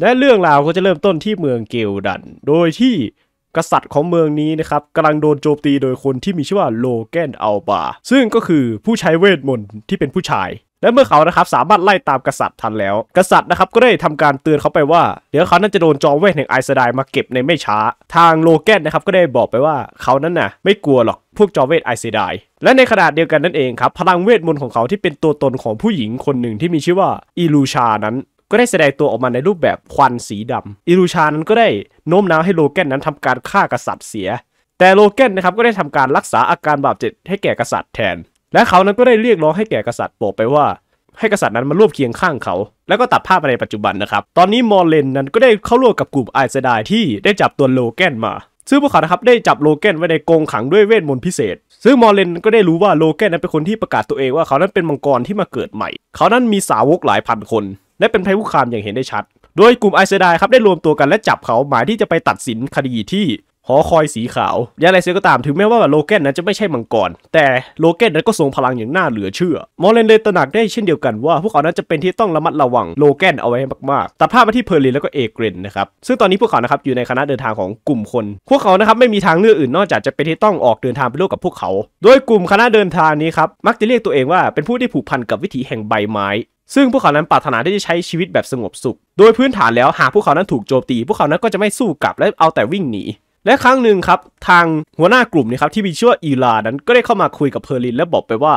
และเรื่องราวก็จะเริ่มต้นที่เมืองเกลดัน โดยที่กษัตริย์ของเมืองนี้นะครับกำลังโดนโจมตีโดยคนที่มีชื่อว่าโลแกนอัลบาซึ่งก็คือผู้ใช้เวทมนต์ที่เป็นผู้ชาย และเมื่อเขานะครับสามารถไล่ตามกษัตริย์ทันแล้ว กษัตริย์นะครับก็ได้ทำการเตือนเขาไปว่าเดี๋ยวเขานั้นจะโดนจอมเวทแห่งไอซ์ไดมาเก็บในไม่ช้า ทางโลแกนนะครับก็ได้บอกไปว่าเขานั้นน่ะไม่กลัวหรอกพวกจอเวทไอซีไดและในขนาดเดียวกันนั่นเองครับ พลังเวทมนต์ของเขาที่เป็นตัวตนของผู้หญิงคนหนึ่งที่มีชื่อว่าอิลูชานั้นก็ได้แสดงตัวออกมาในรูปแบบควันสีดำอิรูชานั้นก็ได้โน้มน้าวให้โลแกนนั้นทำการฆ่ากษัตริย์เสีย แต่โลแกนนะครับก็ได้ทำการรักษาอาการบาดเจ็บให้แก่กษัตริย์แทน และเขานั้นก็ได้เรียกร้องให้แก่กษัตริย์บอกไปว่าให้กษัตริย์นั้นมาร่วมเคียงข้างเขา แล้วก็ตัดภาพมาในปัจจุบันนะครับ ตอนนี้มอร์เลนนั้นก็ได้เข้าร่วมกับกลุ่มไอเซดายที่ได้จับตัวโลแกนมา ซึ่งพวกเขาครับได้จับโลแกนไว้ในกรงขังด้วยเวทมนต์พิเศษ ซึ่งมอร์เลน ก็ได้รู้ว่าโลแกนนั้นเป็นคนที่ประกาศตัวเองว่าเขานั้นเป็นมังกรที่มาเกิดใหม่ เขานั้นมีสาวกหลายพันคนและเป็นภัยคุกคามอย่างเห็นได้ชัด โดยกลุ่มไอเซดายครับได้รวมตัวกันและจับเขาหมายที่จะไปตัดสินคดีที่หอคอยสีขาวยังไรเสียก็ตามถึงแม้ว่าโลเกนนั้นจะไม่ใช่มังกรแต่โลเกนนั้นก็ทรงพลังอย่างน่าเหลือเชื่อ มอเรนเลยตระหนักได้เช่นเดียวกันว่าพวกเขานั้นจะเป็นที่ต้องระมัดระวังโลเกนเอาไว้มากๆตัดภาพมาที่เพอร์ลินแล้วก็เอเกรนนะครับซึ่งตอนนี้พวกเขานะครับอยู่ในคณะเดินทางของกลุ่มคน พวกเขานะครับไม่มีทางเลือกอื่นนอกจากจะเป็นที่ต้องออกเดินทางไปร่วมกับพวกเขา โดยกลุ่มคณะเดินทางนี้ครับมักจะเรียกตัวเองว่าเป็นผู้ที่ผูกพันกับวิถีแห่งใบไม้ซึ่งพวกเขานั้นปรารถนาที่จะใช้ชีวิตแบบสงบสุข โดยพื้นฐานแล้ว หากพวกเขานั้นถูกโจมตีพวกเขานั้นก็จะไม่สู้กลับและเอาแต่วิ่งหนี และครั้งหนึ่งครับทางหัวหน้ากลุ่มนะครับที่มีชื่อว่าอีลานั้นก็ได้เข้ามาคุยกับเพอร์ลินและบอกไปว่า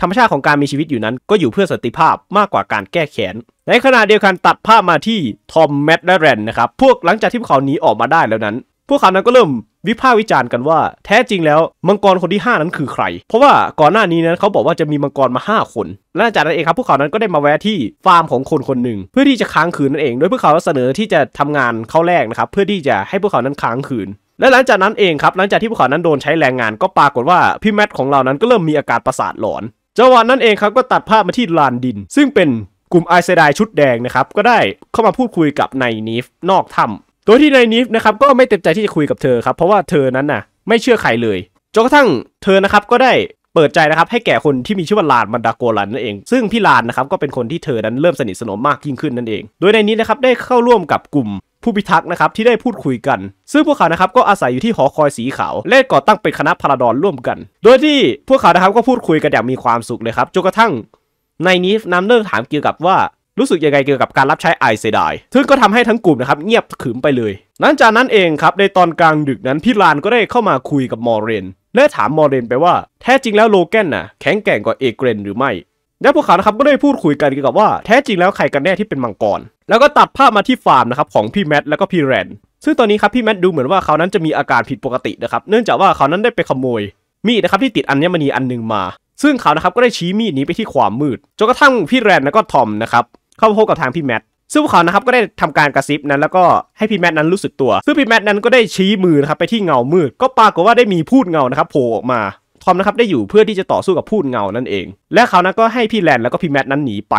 ธรรมชาติของการมีชีวิตอยู่นั้นก็อยู่เพื่อสติภาพมากกว่าการแก้แค้น ในขณะเดียวกันตัดภาพมาที่ทอมแมดและแรนนะครับพวกหลังจากที่พวกเขาหนีออกมาได้แล้วนั้นพวกเขานั้นก็เริ่มวิพากษ์วิจารณ์กันว่าแท้จริงแล้วมังกรคนที่ 5 นั้นคือใคร เพราะว่าก่อนหน้านี้นั้นเขาบอกว่าจะมีมังกรมา 5 คน และจากนั้นเองครับพวกเขานั้นก็ได้มาแวะที่ฟาร์มของคนคนหนึ่งเพื่อที่จะค้างคืนนั่นเอง โดยพวกเขาเสนอที่จะทำงานเข้าแรกนะครับเพื่อที่จะให้พวกเขานั้นค้างคืน และหลังจากนั้นเองครับหลังจากที่พวกเขานั้นโดนใช้แรงงานก็ปรากฏว่าพี่แมทของเรานั้นก็เริ่มมีอาการประสาทหลอนจังหวะนั้นเองครับก็ตัดภาพมาที่ลานดิน ซึ่งเป็นกลุ่มไอเซดายชุดแดงนะครับก็ได้เข้ามาพูดคุยกับนายนิฟนอกถ้ำโดยที่นายนิฟนะครับก็ไม่เต็มใจที่จะคุยกับเธอครับเพราะว่าเธอนั้นน่ะไม่เชื่อใครเลยจนกระทั่งเธอนะครับก็ได้เปิดใจนะครับ ให้แก่คนที่มีชื่อว่าลานมันดาโกลันนั่นเอง ซึ่งพี่ลานนะครับก็เป็นคนที่เธอนั้นเริ่มสนิทสนมมากยิ่งขึ้นนั่นเองโดยในนี้นะครับได้เข้าร่วมกับกลุ่มผู้พิทักษ์นะครับที่ได้พูดคุยกันซึ่งพวกเขานะครับก็อาศัยอยู่ที่หอคอยสีขาวและก่อตั้งเป็นคณะพาราดอนร่วมกัน โดยที่พวกเขานะครับก็พูดคุยกันอย่างมีความสุขเลยครับจนกระทั่งในนี้นำเริ่งถามเกี่ยวกับว่ารู้สึกยังไงเกี่ยวกับการรับใช้ไอเซดายซึ่งก็ทำให้ทั้งกลุ่มนะครับเงียบขึมไปเลยนั้นจากนั้นเองครับ ในตอนกลางดึกนั้น พี่ลานก็ได้เข้ามาคุยกับมอร์เรน และถามมอร์เรนไปว่าแท้จริงแล้วโลแกนน่ะแข็งแกร่งกว่าเอเกรนหรือไม่ และพวกเขานะครับก็ได้พูดคุยกันเกี่ยวกับว่าแท้จริงแล้วใครกันแน่ที่เป็นมังกร แล้วก็ตัดภาพมาที่ฟาร์มนะครับของพี่แมทแล้วก็พี่แรนซึ่งตอนนี้ครับพี่แมทดูเหมือนว่าเขานั้นจะมีอาการผิดปกตินะครับ เนื่องจากว่าเขานั้นได้ไปขโมย มีดนะครับที่ติดอั้มมีอันหนึ่งมา ซึ่งเขานะครับก็ได้ชี้มีดนี้ไปที่ความมืดจนกระทั่งพี่แรนแล้วก็ทอมนะครับเข้าพบกับทางพี่แมทซึ่งพวกเขานะครับก็ได้ทำการกระซิบนั้นแล้วก็ให้พี่แมทนั้นรู้สึกตัว ซึ่งพี่แมทนั้นก็ได้ชี้มือนะครับไปที่เงามืด ก็ปรากฏว่าได้มีพูดเงานะครับโผล่ออกมาทอมนะครับได้อยู่เพื่อที่จะต่อสู้กับพูดเงานั่นเอง และเขานั้นก็ให้พี่แลนแล้วก็พี่แมทนั้นหนีไป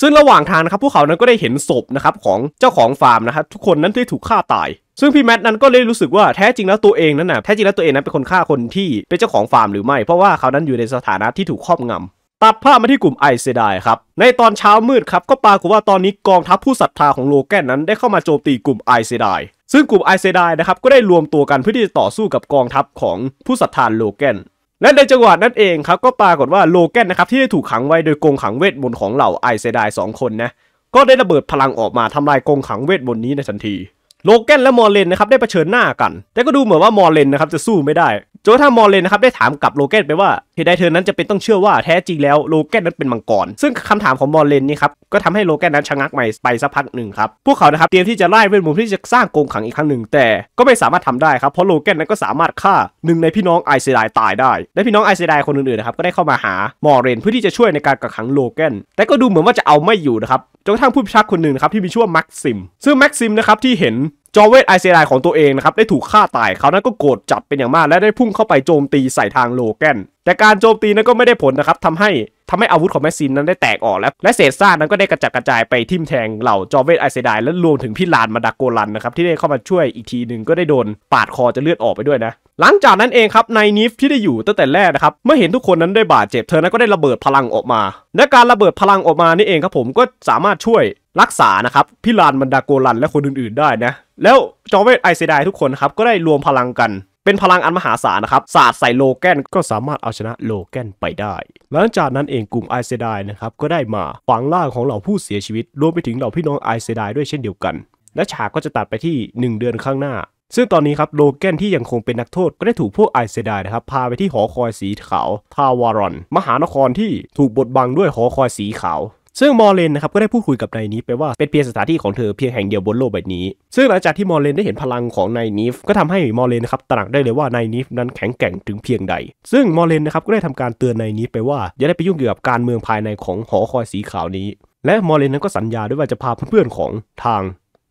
ซึ่งระหว่างทางนะครับพวกเขานั้นก็ได้เห็นศพนะครับของเจ้าของฟาร์มนะครับทุกคนนั้นที่ถูกฆ่าตาย ซึ่งพี่แมทนั้นก็เลยรู้สึกว่าแท้จริงแล้วตัวเองนั้นนะแท้จริงแล้วตัวเองนั้นเป็นคนฆ่าคนที่เป็นเจ้าของฟาร์มหรือไม่เพราะว่าเขานั้นอยู่ในสถานะที่ถูกครอบงำตัดภาพมาที่กลุ่มไอเซดายครับในตอนเช้ามืดครับก็ปรากฏว่าตอนนี้กองทัพผู้ศรัทธาของโลแกนนั้นได้เข้ามาโจมตีกลุ่มไอเซดายซึ่งกลุ่มไอเซดายนะครับก็ได้รวมตัวกันเพื่อที่จะต่อสู้กับกองทัพของผู้ศรัทธาโลแกนและในจังหวะนั้นเองครับก็ปรากฏว่าโลแกนนะครับที่ได้ถูกขังไว้โดยกองขังเวทมนต์ของเหล่าไอเซดายสองคนนะก็ได้ระเบิดพลังออกมาทำลายกองขังเวทมนต์นี้ในทันทีโลแกนและมอร์เลนนะครับ ได้เผชิญหน้ากัน แต่ก็ดูเหมือนว่ามอร์เลนนะครับ จะสู้ไม่ได้จนถ้ามอร์เลนนะครับ ได้ถามกับโลแกนไปว่าเหตุใดเธอนั้นจะเป็นต้องเชื่อว่าแท้จริงแล้วโลแกนนั้นเป็นมังกร ซึ่งคำถามของมอร์เลนนี่ครับก็ทำให้โลแกนนั้นชะงักใหม่ไปสักพักหนึ่งครับ พวกเขานะครับเตรียมที่จะไล่เวทมนต์ที่จะสร้างกงขังอีกครั้งหนึ่งแต่ก็ไม่สามารถทำได้ครับเพราะโลแกนนั้นก็สามารถฆ่าหนึ่ง ในพี่น้องไอเซไดตายได้ และพี่น้องไอเซไดคนอื่นๆนะครับก็ได้เข้ามาหามอเรนเพื่อที่จะช่วยในการกักขังโลแกน แต่ก็ดูเหมือนว่าจะเอาไม่อยู่นะครับจนกระทั่งผู้พิชักคนหนึ่งครับที่มีชื่อว่าแม็กซิมซึ่งแม็กซิมนะครับที่เห็นจอเวตไอเซไดของตัวเองนะครับได้ถูกฆ่าตายเขานั้นก็โกรธจัดเป็นอย่างมาก และได้พุ่งเข้าไปโจมตีใส่ทางโลแกนแต่การโจมตีนั้นก็ไม่ได้ผลนะครับทาให้ทำให้อาวุธของแมสซินนั้นได้แตกออกแล้ว และเศษซากนั้นก็ได้กระจัดกระจายไปทิ่มแทงเหล่าจอเวตไอเซดายและรวมถึงพี่ลานมาดากโกลันนะครับที่ได้เข้ามาช่วยอีกทีหนึ่งก็ได้โดนปาดคอจะเลือดออกไปด้วยนะหลังจากนั้นเองครับนายนิฟที่ได้อยู่ตั้งแต่แรกนะครับเมื่อเห็นทุกคนนั้นได้บาดเจ็บเธอนั้นก็ได้ระเบิดพลังออกมาและการระเบิดพลังออกมานี่เองครับผมก็สามารถช่วยรักษานะครับพี่ลานมันดาโกลันและคนอื่นๆได้นะแล้วจอเวตไอเซดายทุกคนครับก็ได้รวมพลังกันเป็นพลังอันมหาศาลนะครับสาดใส่โลแกนก็สามารถเอาชนะโลแกนไปได้ หลังจากนั้นเองกลุ่มไอเซดายนะครับก็ได้มาฝังล่างของเหล่าผู้เสียชีวิต รวมไปถึงเหล่าพี่น้องไอเซดายด้วยเช่นเดียวกัน และฉากก็จะตัดไปที่ 1 เดือนข้างหน้า ซึ่งตอนนี้ครับโลแกนที่ยังคงเป็นนักโทษก็ได้ถูกพวกไอเซดายนะครับพาไปที่หอคอยสีขาว ทาวารอน มหานครที่ถูกบดบังด้วยหอคอยสีขาวซึ่งมอร์เลนนะครับก็ได้พูดคุยกับนายนีฟไปว่าเป็นเพียงสถานที่ของเธอเพียงแห่งเดียวบนโลกใบนี้ ซึ่งหลังจากที่มอร์เลนได้เห็นพลังของนายนีฟก็ทำให้มอร์เลนนะครับตระหนักได้เลยว่านายนีฟนั้นแข็งแกร่งถึงเพียงใด ซึ่งมอร์เลนนะครับก็ได้ทำการเตือนนายนีฟไปว่า อย่าได้ไปยุ่งเกี่ยวกับการเมืองภายในของหอคอยสีขาวนี้ และมอร์เลนนั้นก็สัญญาด้วยว่าจะพาเพื่อนๆของทาง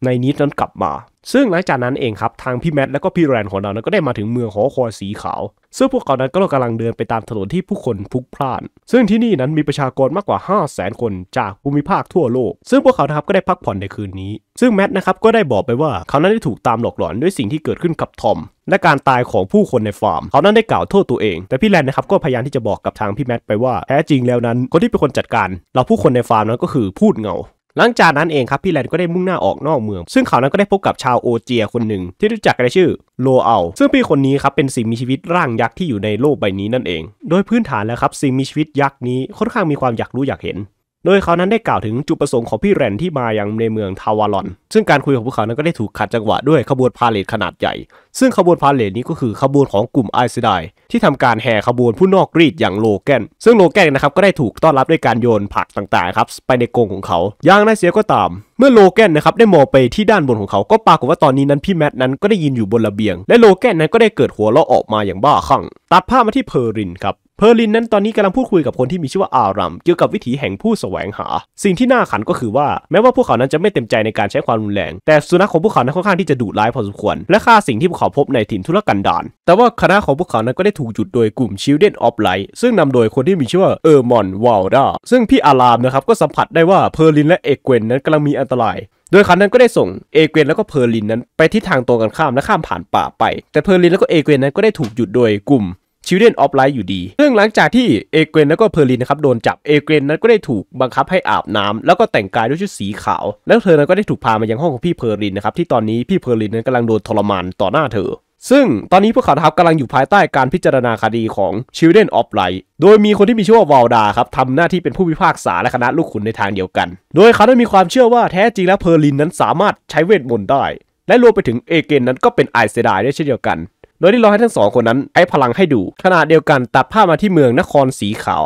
ในนิดนั้นกลับมา ซึ่งหลังจากนั้นเองครับทางพี่แมทและก็พี่แรนของเรานก็ได้มาถึงเมืองหอคอยสีขาว ซึ่งพวกเขานั้นก็กำลังเดินไปตามถนนที่ผู้คนพลุกพล่าน ซึ่งที่นี่นั้นมีประชากรมากกว่า 5 0 0แสนคนจากภูมิภาคทั่วโลก ซึ่งพวกเขานะครับก็ได้พักผ่อนในคืนนี้ ซึ่งแมทนะครับก็ได้บอกไปว่าเขานั้นได้ถูกตามหลอกหลอนด้วยสิ่งที่เกิดขึ้นกับทอมและการตายของผู้คนในฟาร์ม เขานั้นได้กล่าวโทษตัวเอง แต่พี่แรนนะครับก็พยายามที่จะบอกกับทางพี่แมทไปว่าแท้จริงแล้วนั้นคนที่เป็นคนจัดการเราผู้คนในฟาร์มนั้นก็คือพูดเงาหลังจากนั้นเองครับพี่แลนก็ได้มุ่งหน้าออกนอกเมือง ซึ่งเขานั้นก็ได้พบกับชาวโอเจียคนหนึ่ง ที่รู้จักกันในชื่อโลเอา ซึ่งพี่คนนี้ครับเป็นสิ่งมีชีวิตร่างยักษ์ที่อยู่ในโลกใบนี้นั่นเอง โดยพื้นฐานแล้วครับสิ่งมีชีวิตยักษ์นี้ค่อนข้างมีความอยากรู้อยากเห็น โดยเขานั้นได้กล่าวถึงจุดประสงค์ของพี่แรนที่มายังในเมืองทาวารอนซึ่งการคุยของพวกเขานั้นก็ได้ถูกขัดจังหวะด้วย ขบวนพาเลทขนาดใหญ่ซึ่งขบวนพาเลทนี้ก็คือขบวนของกลุ่มไอซ์ไดที่ทำการแห่ขบวนผู้นอกรีดอย่างโลแกนซึ่งโลแกนนะครับก็ได้ถูกต้อนรับด้วยการโยนผักต่างๆครับไปในกรงของเขาอย่างไรเสียก็ตาม เมื่อโลแกนนะครับได้มองไปที่ด้านบนของเขา ก็ปรากฏว่าตอนนี้นั้นพี่แมทนั้นก็ได้ยินอยู่บนระเบียง และโลแกนนั้นก็ได้เกิดหัวเราะออกมาอย่างบ้าคลั่งตัดภาพมาที่เพอรินครับเพอร์ลินนั้นตอนนี้กำลังพูดคุยกับคนที่มีชื่อว่าอารัมเกี่ยวกับวิถีแห่งผู้แสวงหา สิ่งที่น่าขันก็คือว่า แม้ว่าพวกเขานั้นจะไม่เต็มใจในการใช้ความรุนแรงแต่สุนัขของพวกเขานั้นค่อนข้างที่จะดุร้ายพอสมควรและค่าสิ่งที่พวกขาพบในถิ่นทุรกันดารแต่ว่าคณะของพวกเขานั้นก็ได้ถูกหยุดโดยกลุ่มชิลเดนออฟไลท์ซึ่งนำโดยคนที่มีชื่อว่าเออร์มอนวอลดาซึ่งพี่อารามนะครับก็สัมผัสได้ว่าเพอร์ลินและเอเกวนนั้นกำลังมีอันตราย โดยเขานั้นก็ได้ส่งเอเกวนแล้วก็เพอร์ลินนั้นไปที่ทางตรงกันข้าม และข้ามผ่านป่าไป แต่เพอร์ลินแล้วก็เอเกวนนั้นก็ได้ถูกหยุดโดยกลุ่มชิลเดนออฟไลท์อยู่ดี ซึ่งหลังจากที่เอเกรนแล้วก็เพอร์ลินนะครับโดนจับ เอเกรนนั้นก็ได้ถูกบังคับให้อาบน้ำแล้วก็แต่งกายด้วยชุดสีขาว แล้วเธอนั้นก็ได้ถูกพามายังห้องของพี่เพอร์ลินนะครับ ที่ตอนนี้พี่เพอร์ลินนั้นกำลังโดนทรมานต่อหน้าเธอ ซึ่งตอนนี้พวกเขาทัพกำลังอยู่ภายใต้การพิจารณาคดีของ Children of Light โดยมีคนที่มีชื่อว่าวาลดาครับทำหน้าที่เป็นผู้พิพากษาและคณะลูกขุนในทางเดียวกัน โดยเขาได้มีความเชื่อว่าแท้จริงแล้วเพอร์ลินนั้นสามารถใช้เวทมนต์ได้ และรวมไปถึงเอเกนนั้นก็เป็นไอเซดายได้เช่นเดียวกันโดยที่เราให้ทั้งสองคนนั้นใช้พลังให้ดูขณะเดียวกันตัดภาพมาที่เมืองนครสีขาว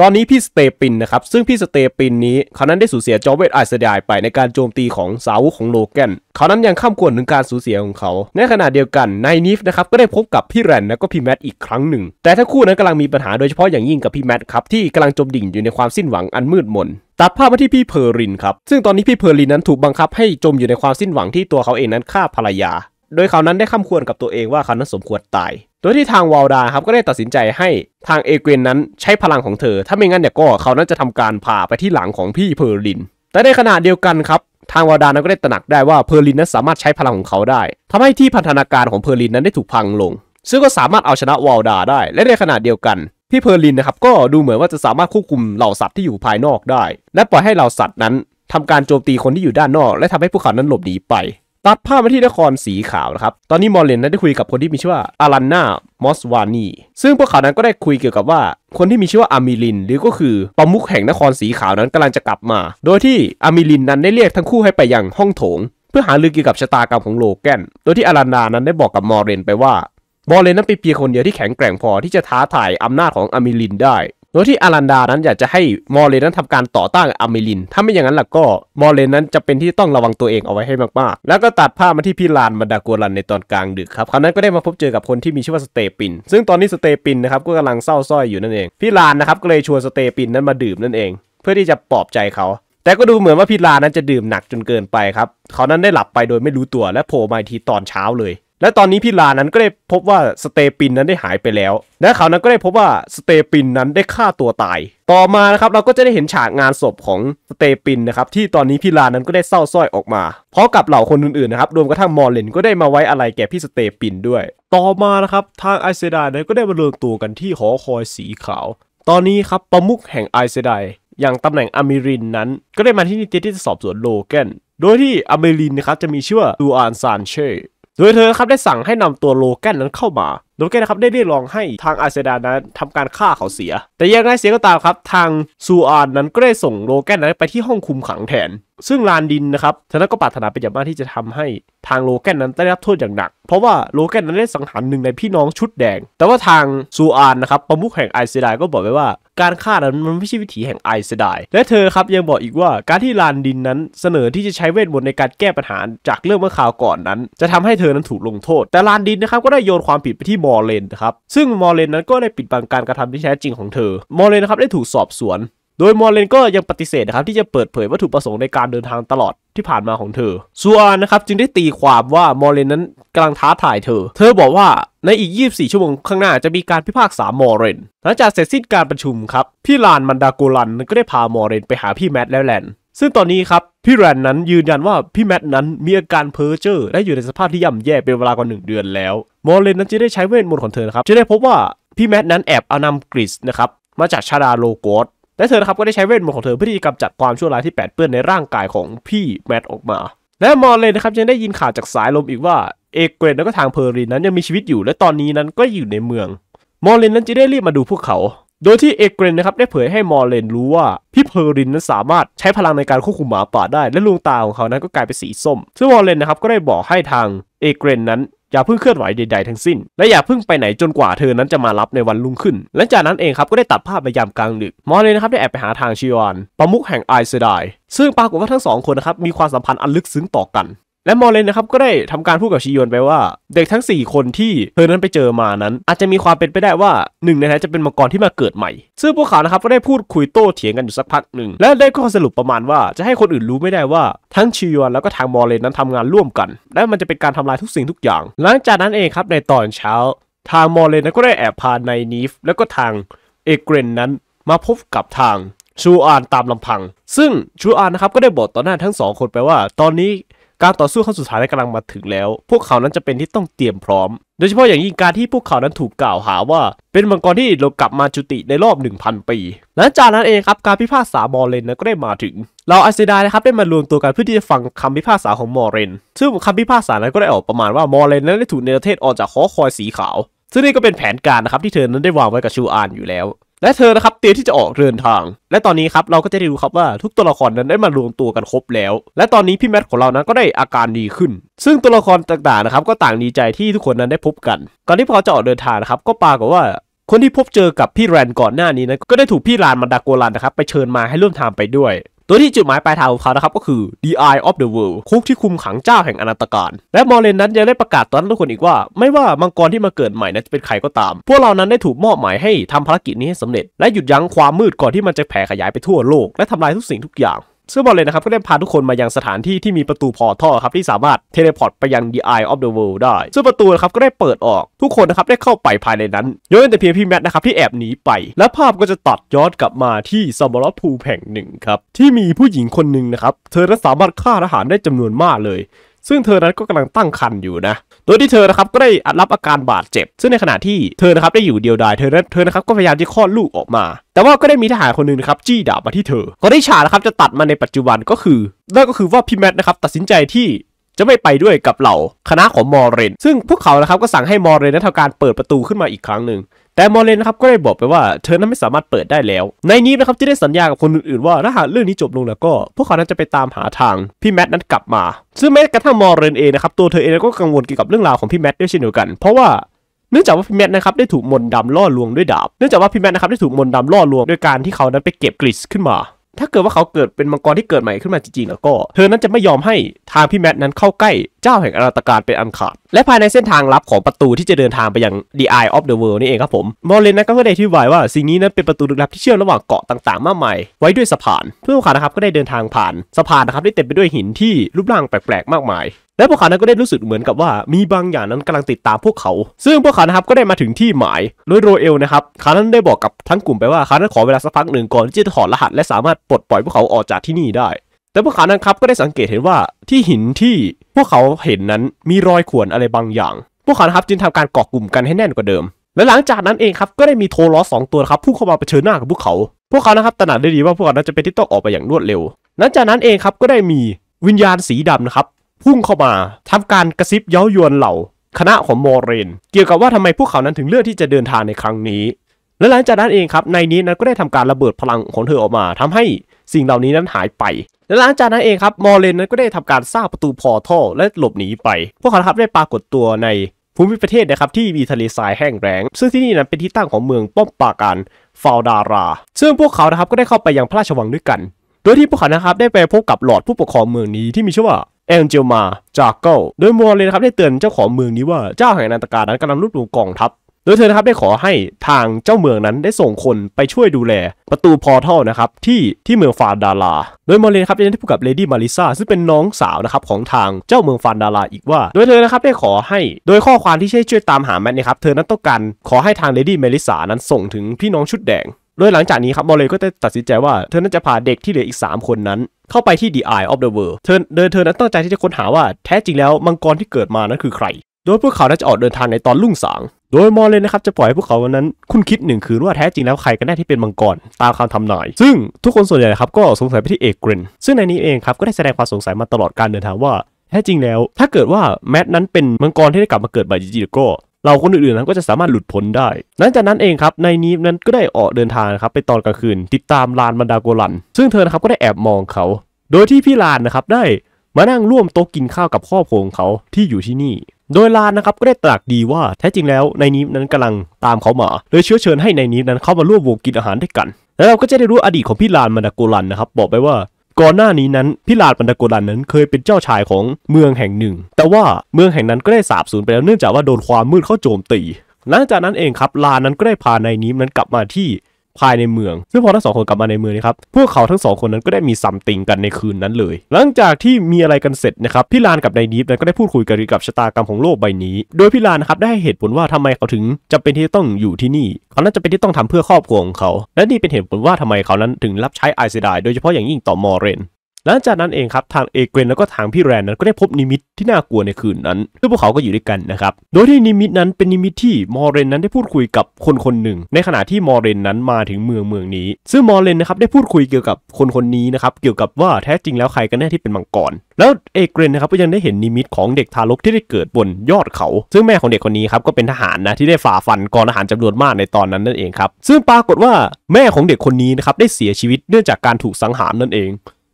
ตอนนี้พี่สเตปินนะครับ ซึ่งพี่สเตปินนี้เขานั้นได้สูญเสียจอเวตไอเดายไปในการโจมตีของสาวุของโลแกนเขานั้นยังข้ามกวนถึงการสูญเสียของเขา ในขณะเดียวกันนายนิฟนะครับก็ได้พบกับพี่แรนและก็พี่แมทอีกครั้งหนึ่ง แต่ทั้งคู่นั้นกำลังมีปัญหาโดยเฉพาะอย่างยิ่งกับพี่แมทครับที่กำลังจมดิ่งอยู่ในความสิ้นหวังอันมืดมนตัดภาพมาที่พี่เพอรินครับซึ่งตอนนี้พี่เพอรินนั้นถูกบังคับให้จมอยู่ในความสิ้นหวังที่ตัวเขาเองนั้นฆ่าภรรยาโดยเขานั้นได้คำควรกับตัวเองว่าเขานั้นสมควรตาย โดยที่ทางวาลดาครับก็ได้ตัดสินใจให้ ทางเอเกนนั้นใช้พลังของเธอ ถ้าไม่งั้นเนี่ยก็เขานั้นจะทำการผ่าไปที่หลังของพี่เพอร์ลิน แต่ในขณะเดียวกันครับ ทางวาดานั้นก็ได้ตระหนักได้ว่าเพอร์ลินนั้นสามารถใช้พลังของเขาได้ ทำให้ที่พันธนาการของเพอร์ลินนั้นได้ถูกพังลง ซึ่งก็สามารถเอาชนะวาลดาได้ และในขณะเดียวกัน พี่เพอร์ลินนะครับก็ดูเหมือนว่าจะสามารถควบคุมเหล่าสัตว์ที่อยู่ภายนอกได้ และปล่อยให้เหล่าสัตว์นั้น ทำการโจมตีคนที่อยู่ด้านนอก และทำให้พวกเขานั้นหลบหนีไปตัดภาพมาที่นครสีขาวนะครับ ตอนนี้มอร์เลนนั้นได้คุยกับคนที่มีชื่อว่าอารันนามอสวานีซึ่งพวกเขานั้นก็ได้คุยเกี่ยวกับว่า คนที่มีชื่อว่าอามิลิน หรือก็คือประมุขแห่งนครสีขาวนั้นกำลังจะกลับมา โดยที่อามิลินนั้นได้เรียกทั้งคู่ให้ไปยังห้องโถง เพื่อหาลือเกี่ยวกับชะตากรรมของโลแกน โดยที่อารันนานั้นได้บอกกับมอร์เลนไปว่ามอร์เลนนั้นเป็นเพียงคนเดียวที่แข็งแกร่งพอที่จะท้าทายอำนาจของอามิลินได้โดยที่อารันดานั้นอยากจะให้มอร์เลนนั้นทำการต่อต้านอเมริน ถ้าไม่อย่างนั้นล่ะก็มอร์เลนนั้นจะเป็นที่ต้องระวังตัวเองเอาไว้ให้มากๆ แล้วก็ตัดภาพมาที่พิลานมาดากัวรันในตอนกลางดึกครับคราวนั้นก็ได้มาพบเจอกับคนที่มีชื่อว่าสเตปิน ซึ่งตอนนี้สเตปินนะครับก็กำลังเศร้าส้อยอยู่นั่นเองพิลานนะครับก็เลยชวนสเตปินนั้นมาดื่มนั่นเอง เพื่อที่จะปลอบใจเขา แต่ก็ดูเหมือนว่าพิลานั้นจะดื่มหนักจนเกินไปครับเขานั้นได้หลับไปโดยไม่รู้ตัวและโผล่มาทีตอนเช้าเลยและตอนนี้พี่ลานั้นก็ได้พบว่าสเตปินนั้นได้หายไปแล้ว และเขานั้นก็ได้พบว่าสเตปินนั้นได้ฆ่าตัวตาย ต่อมานะครับเราก็จะได้เห็นฉากงานศพของสเตปินนะครับที่ตอนนี้พี่ลานั้นก็ได้เศร้าส้อยออกมาเพราะกับเหล่าคนอื่นๆนะครับรวมกระทั่งมอร์เลนก็ได้มาไว้อะไรแก่พี่สเตปินด้วย ต่อมานะครับทางไอเซดายนั้นก็ได้มารวมตัวกันที่หอคอยสีขาว ตอนนี้ครับประมุขแห่งไอเซดายอย่างตำแหน่งอเมรินนั้นก็ได้มาที่นิติที่จะสอบสวนโลแกน โดยที่อเมรินนะครับจะมีชื่อว่าดูอานซานเช่โดยเธอครับได้สั่งให้นำตัวโลแกนนั้นเข้ามาโดเก้นะครับได้เรียกร้องให้ทางอาเซดานั้นทำการฆ่าเขาเสีย แต่ยังไงเสียก็ตามครับ ทางซูอานนั้นก็ได้ส่งโลแกนนั้นไปที่ห้องคุมขังแทนซึ่งลานดินนะครับท่านก็ปรารถนาเป็นอย่างมากที่จะทำให้ทางโลแกนนั้นได้รับโทษอย่างหนักเพราะว่าโลแกนนั้นได้สังหารหนึ่งในพี่น้องชุดแดง แต่ว่าทางซูอานนะครับประมุขแห่งไอเซดาก็บอกไว้ว่าการฆ่านั้นมันไม่ใช่วิถีแห่งไอเซดายและเธอครับยังบอกอีกว่าการที่ลานดินนั้น เสนอที่จะใช้เวทมนต์ในการแก้ปัญหาจากเรื่องเมื่อคราวก่อนนั้น จะทำให้เธอนั้นถูกลงโทษ แต่ลานดินนะครับก็ได้โยนความผิดไปที่มมอร์เลนครับซึ่งมอร์เลนนั้นก็ได้ปิดบังการกระทำที่แท้จริงของเธอ มอร์เลนนะครับ ได้ถูกสอบสวน โดยมอร์เลนก็ยังปฏิเสธนะครับ ที่จะเปิดเผยวัตถุประสงค์ในการเดินทางตลอดที่ผ่านมาของเธอซูอานนะครับ จึงได้ตีความว่ามอร์เลนนั้นกำลังท้าทายเธอ เธอบอกว่าในอีก 24 ชั่วโมงข้างหน้าจะมีการพิพากษามอร์เรนหลังจากเสร็จสิ้นการประชุมครับ พี่ลานมันดาโกลันก็ได้พามอร์เรนไปหาพี่แมทแล้วแลนซึ่งตอนนี้ครับ พี่แรนนั้นยืนยันว่า พี่แมทนั้นมีอาการเพ้อเจอ้อและอยู่ในสภาพที่ย่ำแย่เป็นเวลากว่าหนึ่งเดือนแล้วมอร์เลนนั้นจะได้ใช้เวทมนต์ของเธอครับจะได้พบว่าพี่แมทนั้นแอบเอานำกริสนะครับมาจากชาดาโลโกสและเธอครับก็ได้ใช้เวทมนต์ของเธอเพื่อที่จะกำจัดความชั่วร้ายที่แปดเปื้อนในร่างกายของพี่แมทออกมาและมอร์เลนนะครับยังได้ยินข่าวจากสายลมอีกว่าเอเกรนและก็ทางเพอร์รินนั้นยังมีชีวิตอยู่และตอนนี้นั้นก็อยู่ในเมืองมอร์เลนนั้นจะได้รีบมาดูพวกเขาโดยที่เอเกรนนะครับได้เผยให้มอร์เลนรู้ว่า พี่เพอรินนั้นสามารถใช้พลังในการควบคุมหมาป่าได้ และลวงตาของเขานั้นก็กลายเป็นสีส้ม ซึ่งมอร์เลนนะครับก็ได้บอกให้ทางเอเกรนนั้น อย่าเพิ่งเคลื่อนไหวใดๆทั้งสิ้น และอย่าเพิ่งไปไหนจนกว่าเธอนั้นจะมารับในวันรุ่งขึ้น และจากนั้นเองครับก็ได้ตัดภาพไปยามกลางดึกมอร์เลนนะครับได้แอบไปหาทางชิวานประมุขแห่งไอเซดายซึ่งปรากฏว่าทั้งสองคนนะครับมีความสัมพันธ์อันลึกซึ้งต่อกันและมอเลนนะครับ ก็ได้ทำการพูดกับชิยอนไปว่า เด็กทั้ง 4 คนที่เธอนั้นไปเจอมานั้นอาจจะมีความเป็นไปได้ว่าหนึ่งในนั้นจะเป็นมังกรที่มาเกิดใหม่ ซึ่งพวกเขานะครับก็ได้พูดคุยโต้เถียงกันอยู่สักพักหนึ่ง และได้ข้อสรุปประมาณว่า จะให้คนอื่นรู้ไม่ได้ว่า ทั้งชิยอนแล้วก็ทางมอเลนนั้นทำงานร่วมกัน และมันจะเป็นการทำลายทุกสิ่งทุกอย่าง หลังจากนั้นเองครับในตอนเช้าทางมอเลนนั้นก็ได้แอบพาไนนีฟแล้วก็ทางเอเกรนนั้นมาพบกับทางชูอานตามลำพังซึ่งชูอานนะครับก็ได้บอกต่อหน้าทั้งสองคนไปว่า ตอนนี้การต่อสู้ครั้งสุดท้ายกำลังมาถึงแล้ว พวกเขานั้นจะเป็นที่ต้องเตรียมพร้อม โดยเฉพาะอย่างยิ่งการที่พวกเขานั้นถูกกล่าวหาว่า เป็นมังกรที่โลกลับมาจุติในรอบ 1000 ปี หลังจากนั้นเองครับการพิพากษามอเรนนะก็ได้มาถึง เราไอเซดานะครับได้มารวมตัวกันเพื่อที่จะฟังคำพิพากษาของมอเรน ซึ่งคำพิพากษานั้นก็ได้ออกประมาณว่ามอเรน นั้นได้ถูกเนรเทศออกจากคอคอยสีขาว ซึ่งนี่ก็เป็นแผนการนะครับที่เธอนั้นได้วางไว้กับชูอานอยู่แล้วและเธอนะครับเตรียมที่จะออกเดินทาง และตอนนี้ครับเราก็จะได้รู้ครับว่าทุกตัวละครนั้นได้มารวมตัวกันครบแล้ว และตอนนี้พี่แมทของเรานั้นก็ได้อาการดีขึ้น ซึ่งตัวละครต่างๆนะครับก็ต่างดีใจที่ทุกคนนั้นได้พบกันก่อนที่พอจะออกเดินทางนะครับก็ปากว่า คนที่พบเจอกับพี่แรนก่อนหน้านี้นะก็ได้ถูกพี่ลานมาดากโกลันนะครับไปเชิญมาให้ร่วมทางไปด้วยตัวที่จุดหมายปลายทางของเขานะครับก็คือ The Eye of the World คุกที่คุมขังเจ้าแห่งอนาตการ และมอร์เลนนั้นยังได้ประกาศตอนทุกคนอีกว่า ไม่ว่ามังกรที่มาเกิดใหม่นั้นจะเป็นใครก็ตาม พวกเรานั้นได้ถูกมอบหมายให้ทำภารกิจนี้ให้สำเร็จ และหยุดยั้งความมืดก่อนที่มันจะแผ่ขยายไปทั่วโลกและทำลายทุกสิ่งทุกอย่างซึ่งบอลเลยนะครับ ก็ได้พาทุกคนมายังสถานที่ที่มีประตูพอท่อครับ ที่สามารถเทเลพอร์ตไปยัง The Eye of the World ได้ ซึ่งประตูนะครับ ก็ได้เปิดออกทุกคนนะครับได้เข้าไปภายในนั้นยกเว้นแต่เพียงพี่แมทนะครับที่แอบหนีไป และภาพก็จะตัดย้อนกลับมาที่ซามารอทูแห่งหนึ่งครับ ที่มีผู้หญิงคนหนึ่งนะครับ เธอสามารถฆ่าทหารได้จำนวนมากเลยซึ่งเธอนั้นก็กำลังตั้งครรภ์อยู่นะ โดยที่เธอนะครับก็ได้รับอาการบาดเจ็บ ซึ่งในขณะที่เธอนะครับได้อยู่เดียวดาย เธอเธอนะครับก็พยายามที่คลอดลูกออกมา แต่ว่าก็ได้มีทหารคนหนึ่งครับจี้ดาบมาที่เธอ ก็ได้ฉากนะครับจะตัดมาในปัจจุบันก็คือนั่นก็คือว่าพี่แมทนะครับตัดสินใจที่จะไม่ไปด้วยกับเหล่าคณะของมอร์เรน ซึ่งพวกเขานะครับก็สั่งให้มอร์เรนนั้นทำการเปิดประตูขึ้นมาอีกครั้งหนึ่งแต่มอเรนนะครับก็ได้บอกไปว่าเธอนั้นไม่สามารถเปิดได้แล้ว ในนี้นะครับจะได้สัญญากับคนอื่นๆว่าถ้าหากเรื่องนี้จบลงแล้วก็พวกเขานั้นจะไปตามหาทางพี่แมทนั้นกลับมาซึ่งแม้กระทั่งมอเรนเองนะครับตัวเธอเองก็กังวลเกี่ยวกับเรื่องราวของพี่แมทด้วยเช่นเดียวกันเพราะว่าเนื่องจากว่าพี่แมทนะครับได้ถูกมนต์ดำล่อลวงด้วยดาบเนื่องจากว่าพี่แมทนะครับได้ถูกมนต์ดำล่อลวงด้วยการที่เขานั้นไปเก็บกริชขึ้นมาถ้าเกิดว่าเขาเกิดเป็นมังกรที่เกิดใหม่ขึ้นมาจริงๆ แล้วก็ เธอนั้นจะไม่ยอมให้ทางพี่แมทนั้นเข้าใกล้ เจ้าแห่งอาราตการเป็นอันขาด และภายในเส้นทางลับของประตูที่จะเดินทางไปยัง The Eye of the World นี่เองครับผม มอลเลนนั้นก็ได้อธิบายว่า สิ่งนี้นั้นเป็นประตูลึกลับที่เชื่อมระหว่างเกาะต่างๆมากมายไว้ด้วยสะพานเพื่อนขานะครับก็ได้เดินทางผ่านสะพานนะครับที่เต็มไปด้วยหินที่รูปร่างแปลกๆ มากมายและพวกเขานั้นก็ได้รู้สึกเหมือนกับว่ามีบางอย่างนั้นกำลังติดตามพวกเขา ซึ่งพวกเขานะครับก็ได้มาถึงที่หมายโดยโรเอลนะครับเขานั้นได้บอก กับทั้งกลุ่มไปว่าเขานั้นขอเวลาสักพักหนึ่งก่อนที่จะถอดรหัสและสามารถปลดปล่อยพวกเขาออกจากที่นี่ได้ แต่พวกเขานั้นครับก็ได้สังเกตเห็นว่าที่หินที่พวกเขาเห็นนั้นมีรอยข่วนอะไรบางอย่าง พวกเขานครับจึงทำการเกาะกลุ่มกันให้แน่นกว่าเดิม และหลังจากนั้นเองครับก็ได้มีโทรล้อสองตัวครับพุ่งเข้ามาเผชิญหน้ากับพวกเขา พวกเขานะครับตระหนักได้ดีว่าพวกเขานัจะเป็นที่ต้องออกไปอย่างรวดเร็วหลังจากนั้นเองครับก็ได้มีวิญญาณสีดำนะครับพุ่งเข้ามาทำการกระซิบเย้ายวนเหล่า คณะของมอเรน เกี่ยวกับว่าทำไมพวกเขานั้นถึงเลือกที่จะเดินทางในครั้งนี้ และหลังจากนั้นเองครับในนี้นั้นก็ได้ทำการระเบิดพลังของเธอออกมา ทำให้สิ่งเหล่านี้นั้นหายไป และหลังจากนั้นเองครับมอเรนนั้นก็ได้ทำการสร้างประตูพอท่อและหลบหนีไป พวกเขาครับได้ปรากฏตัวในภูมิประเทศนะครับที่มีทะเลทรายแห้งแรง ซึ่งที่นี่นั้นเป็นที่ตั้งของเมืองป้อมปราการฟาวดารา ซึ่งพวกเขานะครับก็ได้เข้าไปยังพระราชวังด้วยกัน โดยที่พวกเขานะครับได้ไปพบกับหลอดผู้ปกครองเมืองนี้ที่มีชื่อว่าแองเจลมาจากเกลโดยมัวเลยนะครับได้เตือนเจ้าของเมืองนี้ว่าเจ้าแห่งนันตกาดนั้นกำลังรุดรูกกองทัพโดยเธอครับได้ขอให้ทางเจ้าเมืองนั้นได้ส่งคนไปช่วยดูแลประตูพอทัลนะครับที่ที่เมืองฟานดาลาโดยมอเลนครับได้พูดกับเลดี้มาริซาซึ่งเป็นน้องสาวนะครับของทางเจ้าเมืองฟานดาลาอีกว่าโดยเธอนะครับได้ขอให้โดยข้อความที่ช่วยช่วยตามหาแมทนะครับเธอนั้นต้องการขอให้ทางเลดี้มาริซานั้นส่งถึงพี่น้องชุดแดงโดยหลังจากนี้ครับมอเลก็ได้ตัดสินใจว่าเธอนั้นจะพาเด็กที่เหลืออีก 3 คนนั้น เข้าไปที่ The Eye of the World เธอเดินเธอนั้นตั้งใจที่จะค้นหาว่าแท้จริงแล้ว มังกรที่เกิดมานั้นคือใคร โดยพวกเขาจะออกเดินทางในตอนรุ่งสาง โดยมอเลนะครับ จะปล่อยให้พวกเขานนั้นคุณคิดหนึ่งคืนว่าแท้จริงแล้วใครกันแน่ที่เป็นมังกรตามคำทำนาย ซึ่งทุกคนส่วนใหญ่ครับก็สงสัยไปที่เอกรินซึ่งในนี้เองครับก็ได้แสดงความสงสัยมาตลอดการเดินทางว่าแท้จริงแล้ว ถ้าเกิดว่าแมทนั้นเป็นมังกรที่ได้กลับมาเกิดใหม่จริงๆก็เราคนอื่นๆนั้นก็จะสามารถหลุดพ้นได้ หลังจากนั้นเองครับในนีฟนั้นก็ได้ออกเดินทางนะครับไปตอนกลางคืน ติดตามลานบรรดาโกลัน ซึ่งเธอนะครับก็ได้แอบมองเขา โดยที่พี่ลานนะครับได้มานั่งร่วมโต๊ะกินข้าวกับครอบครัวของเขาที่อยู่ที่นี่ โดยลานนะครับก็ได้ตรัสดีว่าแท้จริงแล้ว ในนีฟนั้นกำลังตามเขามาเลยเชื้อเชิญให้ในนีฟนั้นเข้ามาร่วมวงกินอาหารด้วยกัน แล้วเราก็จะได้รู้อดีตของพี่ลานมาดาโกลันนะครับบอกไปว่าก่อนหน้านี้นั้นพิลาดปันดะโกดันนั้นเคยเป็นเจ้าชายของเมืองแห่งหนึ่ง แต่ว่าเมืองแห่งนั้นก็ได้สาบสูญไปแล้วเนื่องจากว่าโดนความมืดเข้าโจมตีหลังจากนั้นเองครับ ลานั้นก็ได้พานายนิมนั้นกลับมาที่ภายในเมือง ซึ่งพอทั้งสองคนกลับมาในเมืองนะครับ พวกเขาทั้งสองคนนั้นก็ได้มีซัมติงกันในคืนนั้นเลย หลังจากที่มีอะไรกันเสร็จนะครับพี่ลานกับนายดีฟก็ได้พูดคุยกันเกี่ยวกับชะตากรรมของโลกใบนี้ โดยพี่ลานนะครับได้เหตุผลว่าทำไมเขาถึงจำเป็นที่ต้องอยู่ที่นี่ เขานั้นจะเป็นที่ต้องทำเพื่อครอบครัวของเขา และนี่เป็นเหตุผลว่าทำไมเขานั้นถึงรับใช้ไอเซดายโดยเฉพาะอย่างยิ่งต่อมอเรนหลังจากนั้นเองครับทางเอเกรนแล้วก็ทางพี่แรนนั้นก็ได้พบนิมิตที่น่ากลัวในคืนนั้นซึ่งพวกเขาก็อยู่ด้วยกันนะครับโดยที่นิมิตนั้นเป็นนิมิตที่มอร์เรนนั้นได้พูดคุยกับคนคนหนึ่ง ในขณะที่มอร์เรนนั้นมาถึงเมืองเมืองนี้ซึ่งมอร์เรนนะครับได้พูดคุยเกี่ยวกับคนคนนี้นะครับเกี่ยวกับว่าแท้จริงแล้วใครกันแน่ที่เป็นมังกรแล้วเอเกรนนะครับก็ยังได้เห็นนิมิตของเด็กทารกที่ได้เกิดบนยอดเขา ซึ่งแม่ของเด็กคนนี้ครับก็เป็นทหารนะที่ได้ฝ่าฟันกองทหารจำนวนมากในตอนนั้นนั่นเองครับ ซึ่งปรากฏว่าแม่ของเด็กคนนี้นะครับได้เสียชีวิตเนื่องจากการถูกสังหารนั่นเอง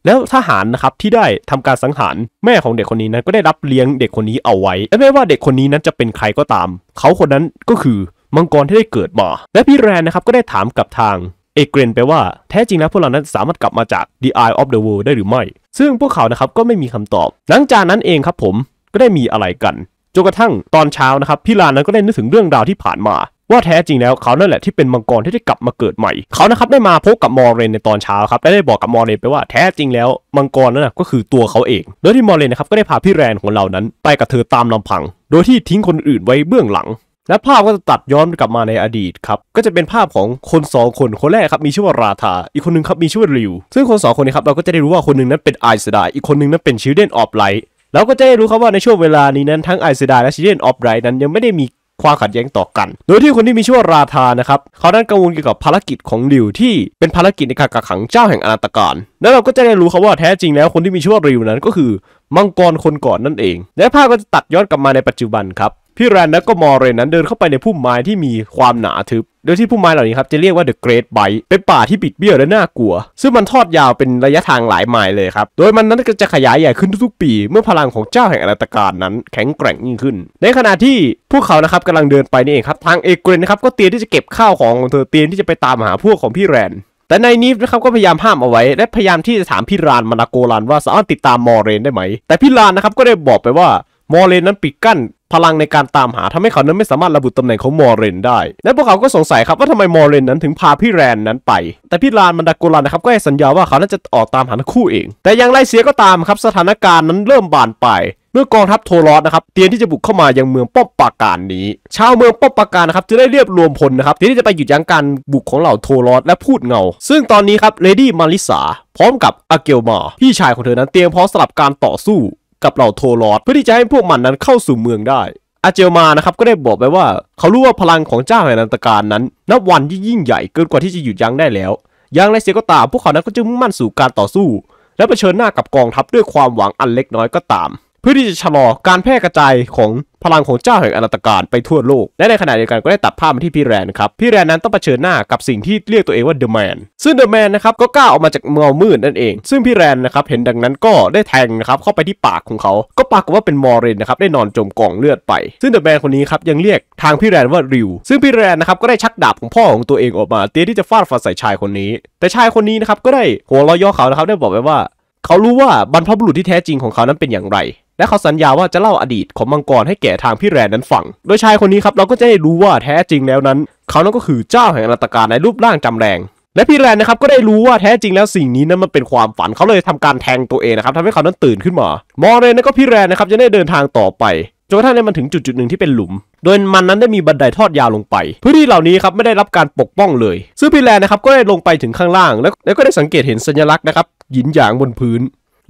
แล้วทหารนะครับที่ได้ทำการสังหาร แม่ของเด็กคนนี้นั้นก็ได้รับเลี้ยงเด็กคนนี้เอาไว้ และไม่ว่าเด็กคนนี้นั้นจะเป็นใครก็ตาม เขาคนนั้นก็คือมังกรที่ได้เกิดมา และพี่แรนนะครับก็ได้ถามกับทาง เอเกรนไปว่าแท้จริงแล้วพวกเรานั้นสามารถกลับมาจาก The Eye of the World ได้หรือไม่ ซึ่งพวกเขานะครับก็ไม่มีคำตอบ หลังจากนั้นเองครับผมก็ได้มีอะไรกันจนกระทั่งตอนเช้านะครับพี่ลานนั้นก็ได้นึกถึงเรื่องราวที่ผ่านมาว่าแท้จริงแล้วเขานั่นแหละที่เป็นมังกรที่ได้กลับมาเกิดใหม่เขานะครับได้มาพบกับมอร์เรนในตอนเช้าครับได้ได้บอกกับมอร์เรน ไปว่าแท้จริงแล้วมังกรนั่นนะก็คือตัวเขาเอง โดยที่มอร์เรนนะครับก็ได้พาพี่แรนของเรานั้น ไปกับเธอตามลำาพัง โดยที่ทิ้งคนอื่นไว้เบื้องหลัง และภาพก็จะตัดย้อนกลับมาในอดีตครับก็จะเป็นภาพของคนสองคนคนแรกครับมีชื่อว่าราธาอีกคนนึงครับมีชื่อว่าริวซึ่งคนสองคนนี้ครับเราก็จะได้รู้ว่าคนนึงนั้นเป็นไอซ์ดาอีกคนนึงนั้นเป็นชิลเดนออฟไลท์แล้วก็จะได้รู้ครับว่าในช่วงเวลานี้นั้นทั้งไอซ์ดาและชิลเดนออฟไลท์นั้นยังไม่ได้มีความขัดแย้งต่อกัน โดยที่คนที่มีชื่อว่าราธานะครับ เขานั้นกังวลเกี่ยวกับภารกิจของดิวที่เป็นภารกิจในการกักขังเจ้าแห่งอนาตการ แล้วเราก็จะได้รู้ครับว่าแท้จริงแล้วคนที่มีชื่อว่าริวนั้นก็คือ มังกรคนก่อนนั่นเอง และภาพก็จะตัดย้อนกลับมาในปัจจุบันครับพี่แรน และก็มอเรนนั้นเดินเข้าไปในพุ่มไม้ที่มีความหนาทึบ โดยที่พุ่มไม้เหล่านี้ครับจะเรียกว่าเดอะเกรทไบ์เป็นป่าที่บิดเบี้ยวและน่ากลัว ซึ่งมันทอดยาวเป็นระยะทางหลายไมล์เลยครับ โดยมันนั้นก็จะขยายใหญ่ขึ้นทุกๆปี เมื่อพลังของเจ้าแห่งอนาตการนั้นแข็งแกร่งยิ่งขึ้น ในขณะที่พวกเขานะครับกำลังเดินไปนี่เองครับทางเอเกรนนะครับก็เตรียมที่จะเก็บข้าวของของเธอเตรียมที่จะไปตามหาพวกของพี่แรนแต่นายนีฟนะครับก็พยายามห้ามเอาไว้ และพยายามที่จะถามพี่รานมานาโกรันว่าสามารถติดตามมอเรนได้ไหม แต่พี่รานนะครับก็ได้บอกไปว่ามอเรนนั้นปิดกั้นพลังในการตามหาทำให้เขานั้นไม่สามารถระบุตำแหน่งของมอรเรนได้ และพวกเขาก็สงสัยครับว่าทำไมมอรเรน นั้นถึงพาพี่แรนนั้นไปแต่พี่ลานมันดากุลันนะครับก็ให้สัญญาว่าเขาน่าจะออกตามหาทั้งคู่เอง แต่อย่างไรเสียก็ตามครับสถานการณ์นั้นเริ่มบานปลายเมื่อกองทัพโทรอสนะครับเตรียมที่จะบุกเข้ามายังเมืองป้อมปราการนี้ ชาวเมืองป้อมปราการนะครับจะได้เรียบรวมพลนะครับเตรียมที่จะไปหยุดยั้งการบุกของเหล่าโทรอสและพูดเงาซึ่งตอนนี้ครับเลดี้มาริสาพร้อมกับอาเกลมาพี่ชายของเธอนั้นเตรียมพร้อมสำหรับการต่อสู้กับเหล่าโทรอดเพื่อที่จะให้พวกมันนั้นเข้าสู่เมืองได้ อาเจลมานะครับก็ได้บอกไปว่า เขารู้ว่าพลังของเจ้าแห่งนันตการนั้น นับวันยิ่งใหญ่เกินกว่าที่จะหยุดยั้งได้แล้ว ยังไรเสียก็ตาม พวกเขานั้นก็จึงมุ่งมั่นสู่การต่อสู้ และเผชิญหน้ากับกองทัพด้วยความหวังอันเล็กน้อยก็ตามเพื่อที่จะชะลอการแพร่กระจายของพลังของเจ้าแห่งอนาตการไปทั่วโลก และในขณะเดียวกันก็ได้ตัดภาพมาที่พี่แรนครับพี่แรนนั้นต้องเผชิญหน้ากับสิ่งที่เรียกตัวเองว่าเดอะแมนซึ่งเดอะแมนนะครับก็กล้าออกมาจากเงามืดนั่นเอง ซึ่งพี่แรนนะครับ เห็นดังนั้นก็ได้แทงนะครับเข้าไปที่ปากของเขา ก็ปรากฏว่าเป็นมอร์เรนนะครับได้นอนจมกองเลือดไป ซึ่งเดอะแมนคนนี้ครับยังเรียกทางพี่แรนว่าริวซึ่งพี่แรนนะครับก็ได้ชักดาบของพ่อของตัวเองออกมาเตรียมที่จะฟาดฟันใส่ชายคนนี้ แต่ชายคนนี้นะครับก็ได้หัวเราะย่อเขานะครับได้บอกไปว่า เขารู้ว่าบรรพบุรุษที่แท้จริงของเขานั้นเป็นอย่างไรและเขาสัญญาว่าจะเล่าอดีตของมังกรให้แก่ทางพี่แรนนั้นฟัง โดยชายคนนี้ครับเราก็จะได้รู้ว่าแท้จริงแล้วนั้น เขานั้นก็คือเจ้าแห่งอนาตการในรูปร่างจำแรง และพี่แรนนะครับก็ได้รู้ว่าแท้จริงแล้วสิ่งนี้นั้นมันเป็นความฝันเขาเลยทำการแทงตัวเองนะครับทำให้เขานั้นตื่นขึ้นมา มอเรนและก็พี่แรนนะครับจะได้เดินทางต่อไปจนกระทั่งได้มันถึงจุดจุดหนึ่งที่เป็นหลุม โดยมันนั้นได้มีบันไดทอดยาวลงไป พื้นที่เหล่านี้ครับไม่ได้รับการปกป้องเลยซึ่งพี่แรนนะครับก็ได้ลงไปถึงข้างล่างแล้วแล้วก็ได้สังเกตเห็นสัญลักษณ์นะครับหยินหยางบนพื้น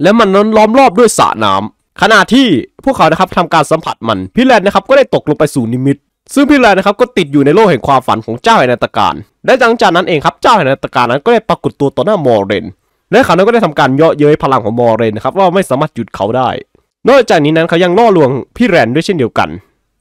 และมันนั้นล้อมรอบด้วยสระน้ำขณะที่พวกเขานะครับทำการสัมผัสมัน พี่แลนนะครับก็ได้ตกลงไปสู่นิมิต ซึ่งพี่แลนนะครับก็ติดอยู่ในโลกแห่งความฝันของเจ้าแห่งนาฏการและหลังจากนั้นเองครับ เจ้าแห่งนาฏการนั้นก็ได้ปรากฏตัวต่อหน้ามอร์เรน และเขาก็ได้ทำการเยาะเย้ยพลังของมอเรนนะครับว่าไม่สามารถหยุดเขาได้ นอกจากนี้นั้นเขายังล่อลวงพี่แรนด้วยเช่นเดียวกัน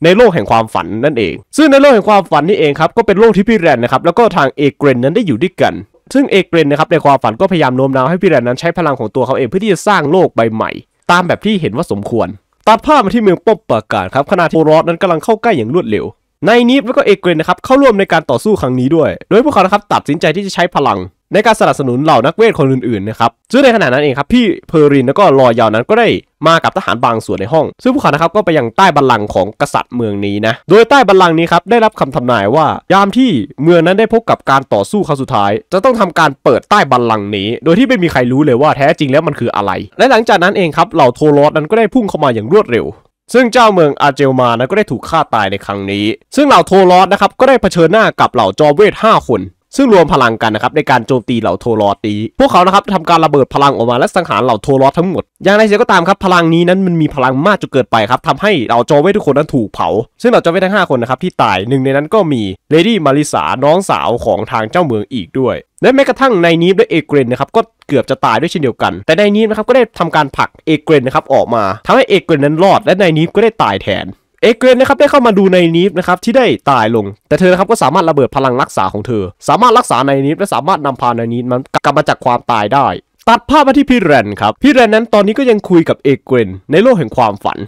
ในโลกแห่งความฝันนั่นเอง ซึ่งในโลกแห่งความฝันนี่เองครับก็เป็นโลกที่พี่แรนนะครับแล้วก็ทางเอเกรนนั้นได้อยู่ด้วยกัน ซึ่งเอเกรนนะครับในความฝันก็พยายามโน้มน้าวให้พี่แรนนั้นใช้พลังของตัวเขาเองเพื่อที่จะสร้างโลกใบใหม่ตามแบบที่เห็นว่าสมควรตัดภาพมาที่เมืองป๊อบปราการครับขณะที่โรสนั้นกำลังเข้าใกล้อย่างรวดเร็ว ในนีฟและก็เอเกรนนะครับ เข้าร่วมในการต่อสู้ครั้งนี้ด้วย โดยพวกเขานะครับตัดสินใจที่จะใช้พลังในการสนับสนุนเหล่านักเวทคนอื่นๆนะครับ ซึ่งในขณะนั้นเองครับพี่เพอรินแล้วก็ลอยยาวนั้นก็ได้มากับทหารบางส่วนในห้อง ซึ่งพวกเขานะครับก็ไปยังใต้บัลลังก์ของกษัตริย์เมืองนี้นะ โดยใต้บัลลังก์นี้ครับได้รับคำทำนายว่า ยามที่เมืองนั้นได้พบกับการต่อสู้ครั้งสุดท้าย จะต้องทำการเปิดใต้บัลลังก์นี้ โดยที่ไม่มีใครรู้เลยว่าแท้จริงแล้วมันคืออะไร และหลังจากนั้นเองครับเหล่าโทรอสนั้นก็ได้พุ่งเข้ามาอย่างรวดเร็ว ซึ่งเจ้าเมืองอาเจลมานะก็ได้ถูกฆ่าตายในครั้งนี้ ซึ่งเหล่าโทรอสนะครับก็ได้เผชิญหน้ากับเหล่าจอเวท5คนซึ่งรวมพลังกันนะครับในการโจมตีเหล่าโทรอดนี้ พวกเขานะครับทำการระเบิดพลังออกมาและสังหารเหล่าโทรอดทั้งหมด อย่างไรเสียก็ตามครับพลังนี้นั้นมันมีพลังมากจนเกิดไปครับทำให้เหล่าโจเวททุกคนนั้นถูกเผา ซึ่งเหล่าโจเวททั้ง 5 คนนะครับที่ตายหนึ่งในนั้นก็มีเลดี้มาริสาน้องสาวของทางเจ้าเมืองอีกด้วย และแม้กระทั่งในนี้และเอเกรนนะครับก็เกือบจะตายด้วยเช่นเดียวกัน แต่ในนี้นะครับก็ได้ทำการผลักเอเกรนนะครับออกมา ทำให้เอเกรนนั้นรอด และในนี้ก็ได้ตายแทนเอเกรนนะครับได้เข้ามาดูในนีฟนะครับที่ได้ตายลง แต่เธอนะครับก็สามารถระเบิดพลังรักษาของเธอ สามารถรักษาในนีฟและสามารถนำพาในนีฟมันกลับมาจากความตายได้ ตัดภาพมาที่พี่แรนครับพี่แรนนั้นตอนนี้ก็ยังคุยกับเอเกรนในโลกแห่งความฝัน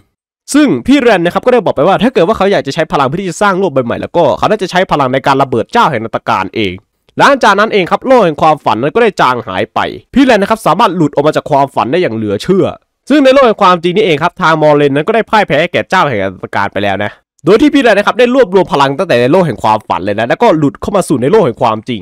ซึ่งพี่แรนนะครับก็ได้บอกไปว่าถ้าเกิดว่าเขาอยากจะใช้พลังเพื่อที่จะสร้างโลกใบใหม่แล้วก็ เขาน่าจะใช้พลังในการระเบิดเจ้าแห่งนาฏการเองหลังจากนั้นเองครับโลกแห่งความฝันนั้นก็ได้จางหายไป พี่แรนนะครับสามารถหลุดออกมาจากความฝันได้อย่างเหลือเชื่อซึ่งในโลกแห่งความจริงนี่เองครับทางมอร์เลนนั้นก็ได้พ่ายแพ้แก่เจ้าแห่งอันตการไปแล้วนะ โดยที่พี่เรนะครับได้รวบรวม พลังตั้งแต่ในโลกแห่งความฝันเลยนะ แล้วก็หลุดเข้ามาสู่ในโลกแห่งความจริง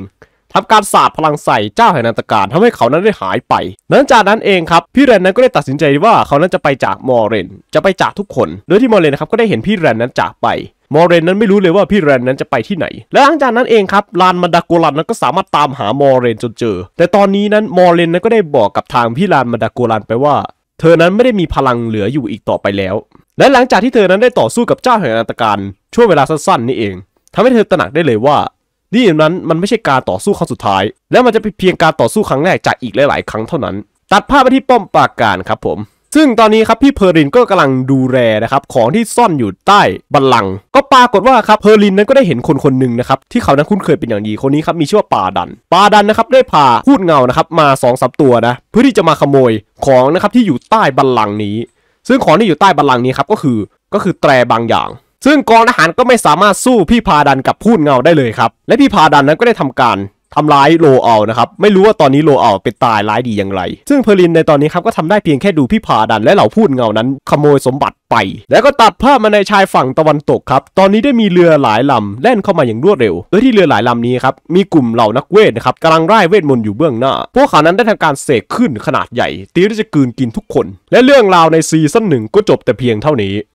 ทำการสาดพลังใส่เจ้าแห่งนันตการ ทำให้เขานั้นได้หายไป หลังจากนั้นเองครับพี่แรนนั้นก็ได้ตัดสินใจว่าเขานั้นจะไปจากมอร์เรน จะไปจากทุกคน โดยที่มอร์เรนนะครับก็ได้เห็นพี่แรนนั้นจากไป มอร์เรนนั้นไม่รู้เลยว่าพี่แรนนั้นจะไปที่ไหน และหลังจากนั้นเองครับลานมันดากกลันนั้นก็สามารถตามหามอเรนจนเจอ แต่ตอนนี้นั้นมอเรนนั้นก็ได้บอกกับทางพี่ลานมันดากรันไปว่าเธอนั้นไม่ได้มีพลังเหลืออยู่อีกต่อไปแล้ว และหลังจากที่เธอนั้นได้ต่อสู้กับเจ้าแห่งอนาตการช่วงเวลาสั้นๆนี่เอง ทำให้เธอตระหนักได้เลยว่า นี่นั้นมันไม่ใช่การต่อสู้ครั้งสุดท้าย และมันจะเป็นเพียงการต่อสู้ครั้งแรกจากอีกหลายๆ ครั้งเท่านั้น ตัดภาพไปที่ป้อมปราการครับผมซึ่งตอนนี้ครับพี่เพอรินก็กำลังดูแลนะครับของที่ซ่อนอยู่ใต้บัลลังก์ก็ปรากฏว่าครับเพอรินนั้นก็ได้เห็นคนคนหนึ่งนะครับที่เขานั้นคุ้นเคยเป็นอย่างดีคนนี้ครับมีชื่อว่าปาดันปาดันนะครับได้พาพูดเงานะครับมา2อสตัวนะเพื่อที่จะมาขโมยของนะครับที่อยู่ใต้บัลลังก์นี้ ซึ่งของที่อยู่ใต้บัลลังก์นี้ครับก็คือก็คือแตรบางอย่าง ซึ่งกองทหารก็ไม่สามารถสู้พี่พาดันกับพูดเงาได้เลยครับและพี่พาดันนั้นก็ได้ทำการทำร้ายโลเอานะครับไม่รู้ว่าตอนนี้โลเอาเป็นตายร้ายดีอย่างไร ซึ่งเพลินในตอนนี้ครับก็ทำได้เพียงแค่ดูพี่พาดันและเหล่าพูดเงานั้น ขโมยสมบัติไป แล้วก็ตัดภาพมาในชายฝั่งตะวันตกครับตอนนี้ได้มีเรือหลายลำแล่นเข้ามาอย่างรวดเร็ว โดยที่เรือหลายลำนี้ครับมีกลุ่มเหล่านักเวทนะครับกำลังไล่เวทมนต์อยู่เบื้องหน้า พวกเขานั้นได้ทำการเสกขึ้นขนาดใหญ่ ตีที่จะกืนกินทุกคน และเรื่องราวในซีซั่นหนึ่งก็จบแต่เพียงเท่านี้